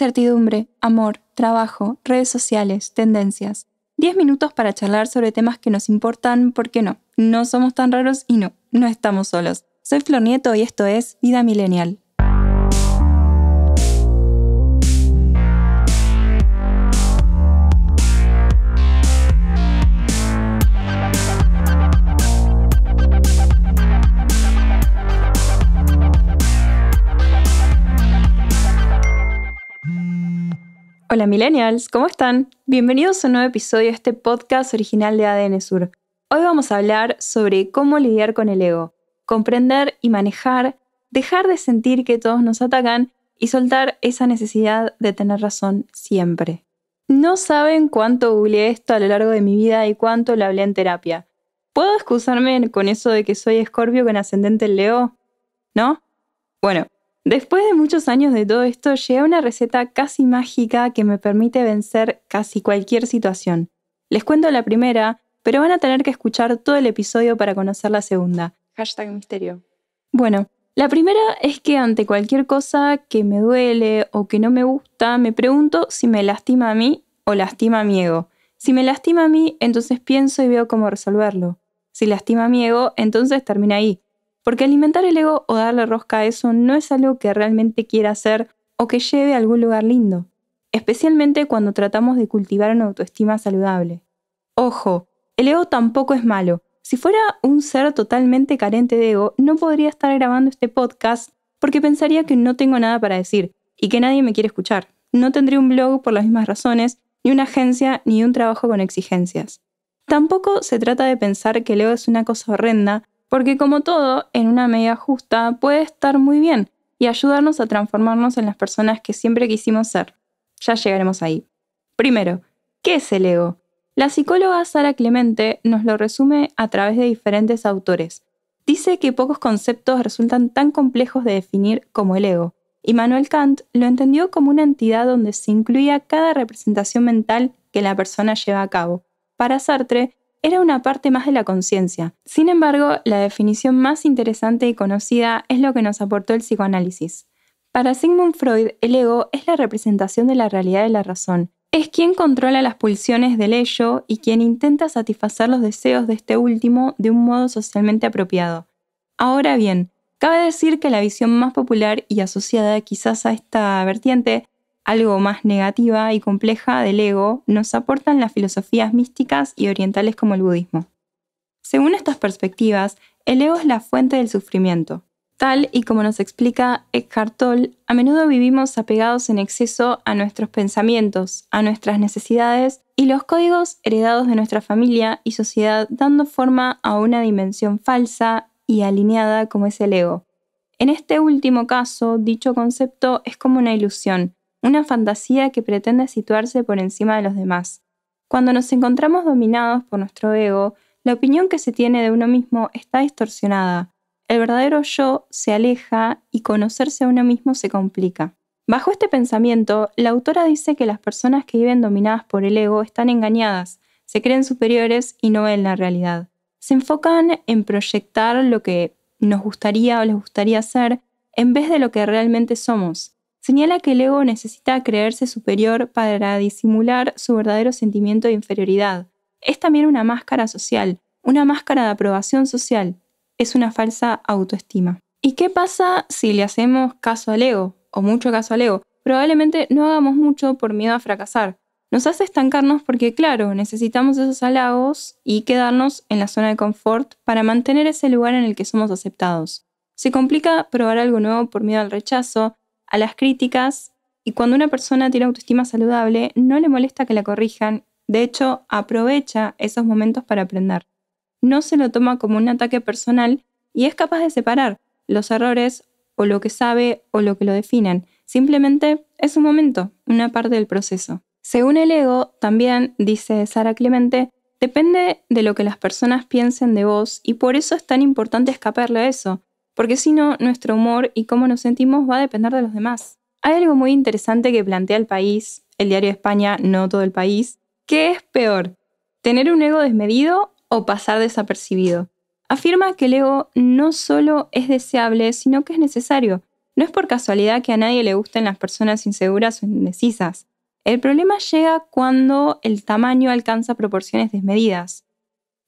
incertidumbre, amor, trabajo, redes sociales, tendencias. 10 minutos para charlar sobre temas que nos importan porque no, no somos tan raros y no, no estamos solos. Soy Flor Nieto y esto es Vida Millennial. Hola millennials, ¿cómo están? Bienvenidos a un nuevo episodio de este podcast original de ADN Sur. Hoy vamos a hablar sobre cómo lidiar con el ego, comprender y manejar, dejar de sentir que todos nos atacan y soltar esa necesidad de tener razón siempre. No saben cuánto googleé esto a lo largo de mi vida y cuánto lo hablé en terapia. ¿Puedo excusarme con eso de que soy escorpio con ascendente Leo? ¿No? Bueno, Después de muchos años de todo esto, llegué a una receta casi mágica que me permite vencer casi cualquier situación. Les cuento la primera, pero van a tener que escuchar todo el episodio para conocer la segunda. Hashtag misterio. Bueno, la primera es que ante cualquier cosa que me duele o que no me gusta, me pregunto si me lastima a mí o lastima a mi ego. Si me lastima a mí, entonces pienso y veo cómo resolverlo. Si lastima a mi ego, entonces termina ahí. Porque alimentar el ego o darle rosca a eso no es algo que realmente quiera hacer o que lleve a algún lugar lindo, especialmente cuando tratamos de cultivar una autoestima saludable. Ojo, el ego tampoco es malo. Si fuera un ser totalmente carente de ego, no podría estar grabando este podcast porque pensaría que no tengo nada para decir y que nadie me quiere escuchar. No tendría un blog por las mismas razones, ni una agencia, ni un trabajo con exigencias. Tampoco se trata de pensar que el ego es una cosa horrenda porque como todo, en una medida justa puede estar muy bien y ayudarnos a transformarnos en las personas que siempre quisimos ser. Ya llegaremos ahí. Primero, ¿qué es el ego? La psicóloga Sara Clemente nos lo resume a través de diferentes autores. Dice que pocos conceptos resultan tan complejos de definir como el ego, y Manuel Kant lo entendió como una entidad donde se incluía cada representación mental que la persona lleva a cabo. Para Sartre, era una parte más de la conciencia. Sin embargo, la definición más interesante y conocida es lo que nos aportó el psicoanálisis. Para Sigmund Freud, el ego es la representación de la realidad de la razón. Es quien controla las pulsiones del ello y quien intenta satisfacer los deseos de este último de un modo socialmente apropiado. Ahora bien, cabe decir que la visión más popular y asociada quizás a esta vertiente algo más negativa y compleja del ego, nos aportan las filosofías místicas y orientales como el budismo. Según estas perspectivas, el ego es la fuente del sufrimiento. Tal y como nos explica Eckhart Tolle, a menudo vivimos apegados en exceso a nuestros pensamientos, a nuestras necesidades y los códigos heredados de nuestra familia y sociedad, dando forma a una dimensión falsa y alineada como es el ego. En este último caso, dicho concepto es como una ilusión, una fantasía que pretende situarse por encima de los demás. Cuando nos encontramos dominados por nuestro ego, la opinión que se tiene de uno mismo está distorsionada. El verdadero yo se aleja y conocerse a uno mismo se complica. Bajo este pensamiento, la autora dice que las personas que viven dominadas por el ego están engañadas, se creen superiores y no ven la realidad. Se enfocan en proyectar lo que nos gustaría o les gustaría ser en vez de lo que realmente somos. Señala que el ego necesita creerse superior para disimular su verdadero sentimiento de inferioridad. Es también una máscara social, una máscara de aprobación social. Es una falsa autoestima. ¿Y qué pasa si le hacemos caso al ego, o mucho caso al ego? Probablemente no hagamos mucho por miedo a fracasar. Nos hace estancarnos porque, claro, necesitamos esos halagos y quedarnos en la zona de confort para mantener ese lugar en el que somos aceptados. Se complica probar algo nuevo por miedo al rechazo, a las críticas y cuando una persona tiene autoestima saludable no le molesta que la corrijan, de hecho aprovecha esos momentos para aprender. No se lo toma como un ataque personal y es capaz de separar los errores o lo que sabe o lo que lo definen. Simplemente es un momento, una parte del proceso. Según el ego, también, dice Sara Clemente, depende de lo que las personas piensen de vos y por eso es tan importante escaparle a eso, porque si no, nuestro humor y cómo nos sentimos va a depender de los demás. Hay algo muy interesante que plantea el país, el diario España, no todo el país, ¿qué es peor? ¿Tener un ego desmedido o pasar desapercibido? Afirma que el ego no solo es deseable, sino que es necesario. No es por casualidad que a nadie le gusten las personas inseguras o indecisas. El problema llega cuando el tamaño alcanza proporciones desmedidas.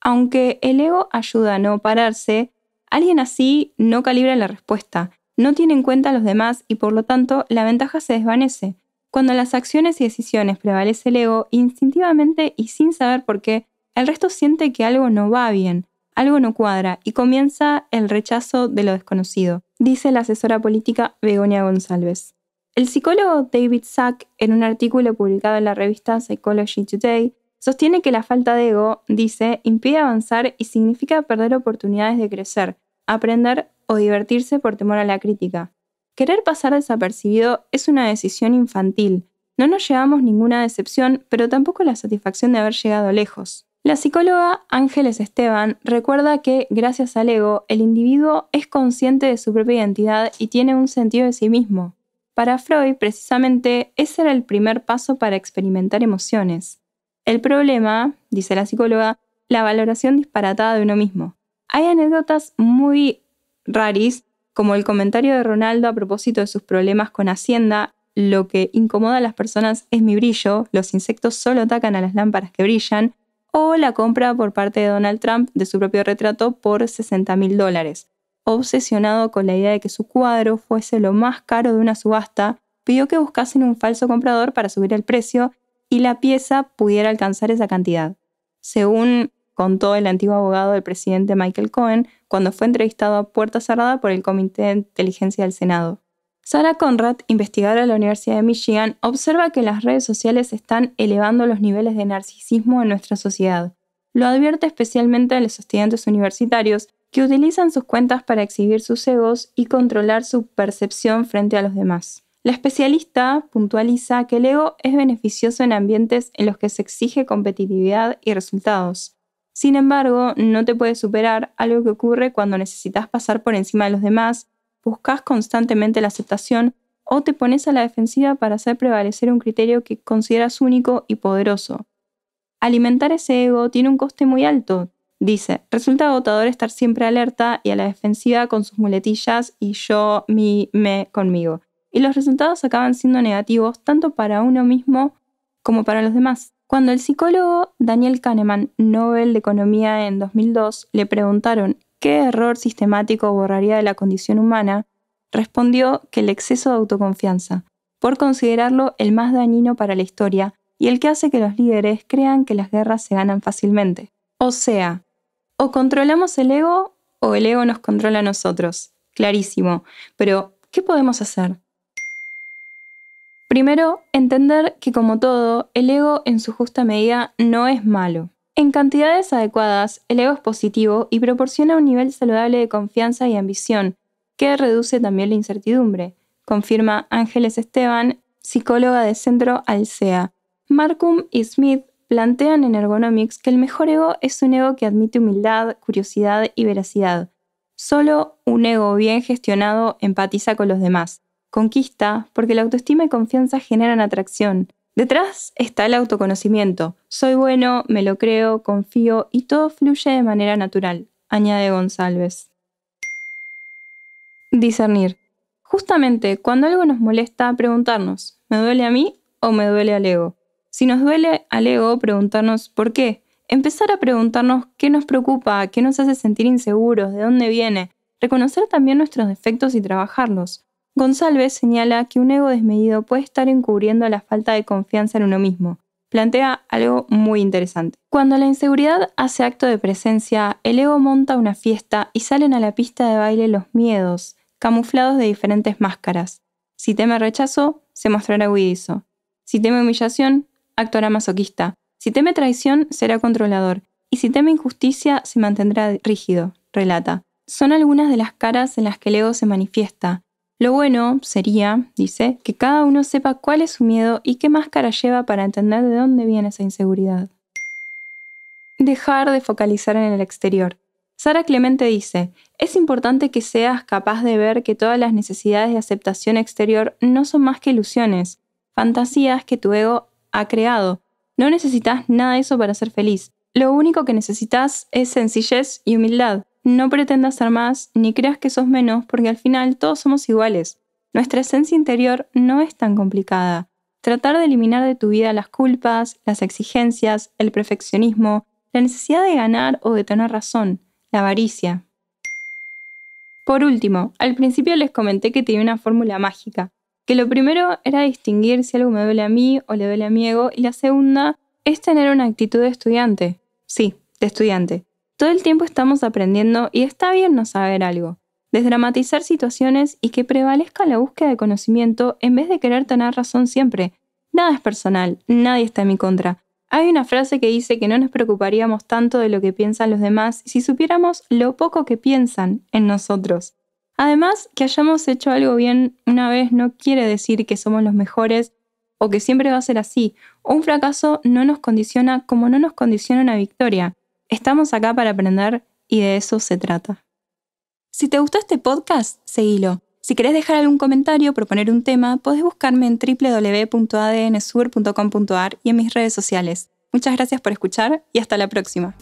Aunque el ego ayuda a no pararse, Alguien así no calibra la respuesta, no tiene en cuenta a los demás y por lo tanto la ventaja se desvanece. Cuando las acciones y decisiones prevalece el ego, instintivamente y sin saber por qué, el resto siente que algo no va bien, algo no cuadra y comienza el rechazo de lo desconocido, dice la asesora política Begonia González. El psicólogo David Sack, en un artículo publicado en la revista Psychology Today, Sostiene que la falta de ego, dice, impide avanzar y significa perder oportunidades de crecer, aprender o divertirse por temor a la crítica. Querer pasar desapercibido es una decisión infantil. No nos llevamos ninguna decepción, pero tampoco la satisfacción de haber llegado lejos. La psicóloga Ángeles Esteban recuerda que, gracias al ego, el individuo es consciente de su propia identidad y tiene un sentido de sí mismo. Para Freud, precisamente, ese era el primer paso para experimentar emociones. El problema, dice la psicóloga, la valoración disparatada de uno mismo. Hay anécdotas muy raris, como el comentario de Ronaldo a propósito de sus problemas con Hacienda, lo que incomoda a las personas es mi brillo, los insectos solo atacan a las lámparas que brillan, o la compra por parte de Donald Trump de su propio retrato por 60 mil dólares. Obsesionado con la idea de que su cuadro fuese lo más caro de una subasta, pidió que buscasen un falso comprador para subir el precio y la pieza pudiera alcanzar esa cantidad. Según contó el antiguo abogado del presidente Michael Cohen cuando fue entrevistado a puerta cerrada por el Comité de Inteligencia del Senado. Sarah Conrad, investigadora de la Universidad de Michigan, observa que las redes sociales están elevando los niveles de narcisismo en nuestra sociedad. Lo advierte especialmente a los estudiantes universitarios que utilizan sus cuentas para exhibir sus egos y controlar su percepción frente a los demás. La especialista puntualiza que el ego es beneficioso en ambientes en los que se exige competitividad y resultados. Sin embargo, no te puedes superar algo que ocurre cuando necesitas pasar por encima de los demás, buscas constantemente la aceptación o te pones a la defensiva para hacer prevalecer un criterio que consideras único y poderoso. Alimentar ese ego tiene un coste muy alto, Dice, resulta agotador estar siempre alerta y a la defensiva con sus muletillas y yo, mi, me, conmigo y los resultados acaban siendo negativos tanto para uno mismo como para los demás. Cuando el psicólogo Daniel Kahneman, Nobel de Economía en 2002, le preguntaron qué error sistemático borraría de la condición humana, respondió que el exceso de autoconfianza, por considerarlo el más dañino para la historia y el que hace que los líderes crean que las guerras se ganan fácilmente. O sea, o controlamos el ego o el ego nos controla a nosotros. Clarísimo. Pero, ¿qué podemos hacer? Primero, entender que como todo, el ego en su justa medida no es malo. En cantidades adecuadas, el ego es positivo y proporciona un nivel saludable de confianza y ambición, que reduce también la incertidumbre, confirma Ángeles Esteban, psicóloga de Centro Alcea. Markum y Smith plantean en Ergonomics que el mejor ego es un ego que admite humildad, curiosidad y veracidad. Solo un ego bien gestionado empatiza con los demás conquista, porque la autoestima y confianza generan atracción. Detrás está el autoconocimiento. Soy bueno, me lo creo, confío y todo fluye de manera natural, añade González. Discernir. Justamente cuando algo nos molesta, preguntarnos, ¿me duele a mí o me duele al ego? Si nos duele al ego, preguntarnos por qué. Empezar a preguntarnos qué nos preocupa, qué nos hace sentir inseguros, de dónde viene. Reconocer también nuestros defectos y trabajarlos. González señala que un ego desmedido puede estar encubriendo la falta de confianza en uno mismo. Plantea algo muy interesante. Cuando la inseguridad hace acto de presencia, el ego monta una fiesta y salen a la pista de baile los miedos, camuflados de diferentes máscaras. Si teme rechazo, se mostrará huidizo. Si teme humillación, actuará masoquista. Si teme traición, será controlador. Y si teme injusticia, se mantendrá rígido, relata. Son algunas de las caras en las que el ego se manifiesta, lo bueno sería, dice, que cada uno sepa cuál es su miedo y qué máscara lleva para entender de dónde viene esa inseguridad. Dejar de focalizar en el exterior. Sara Clemente dice, es importante que seas capaz de ver que todas las necesidades de aceptación exterior no son más que ilusiones, fantasías que tu ego ha creado. No necesitas nada de eso para ser feliz. Lo único que necesitas es sencillez y humildad no pretendas ser más ni creas que sos menos porque al final todos somos iguales. Nuestra esencia interior no es tan complicada. Tratar de eliminar de tu vida las culpas, las exigencias, el perfeccionismo, la necesidad de ganar o de tener razón, la avaricia. Por último, al principio les comenté que tenía una fórmula mágica, que lo primero era distinguir si algo me duele a mí o le duele a mi ego y la segunda es tener una actitud de estudiante. Sí, de estudiante. Todo el tiempo estamos aprendiendo y está bien no saber algo. Desdramatizar situaciones y que prevalezca la búsqueda de conocimiento en vez de querer tener razón siempre. Nada es personal, nadie está en mi contra. Hay una frase que dice que no nos preocuparíamos tanto de lo que piensan los demás si supiéramos lo poco que piensan en nosotros. Además, que hayamos hecho algo bien una vez no quiere decir que somos los mejores o que siempre va a ser así. Un fracaso no nos condiciona como no nos condiciona una victoria. Estamos acá para aprender y de eso se trata. Si te gustó este podcast, seguilo. Si querés dejar algún comentario o proponer un tema, podés buscarme en www.adnsur.com.ar y en mis redes sociales. Muchas gracias por escuchar y hasta la próxima.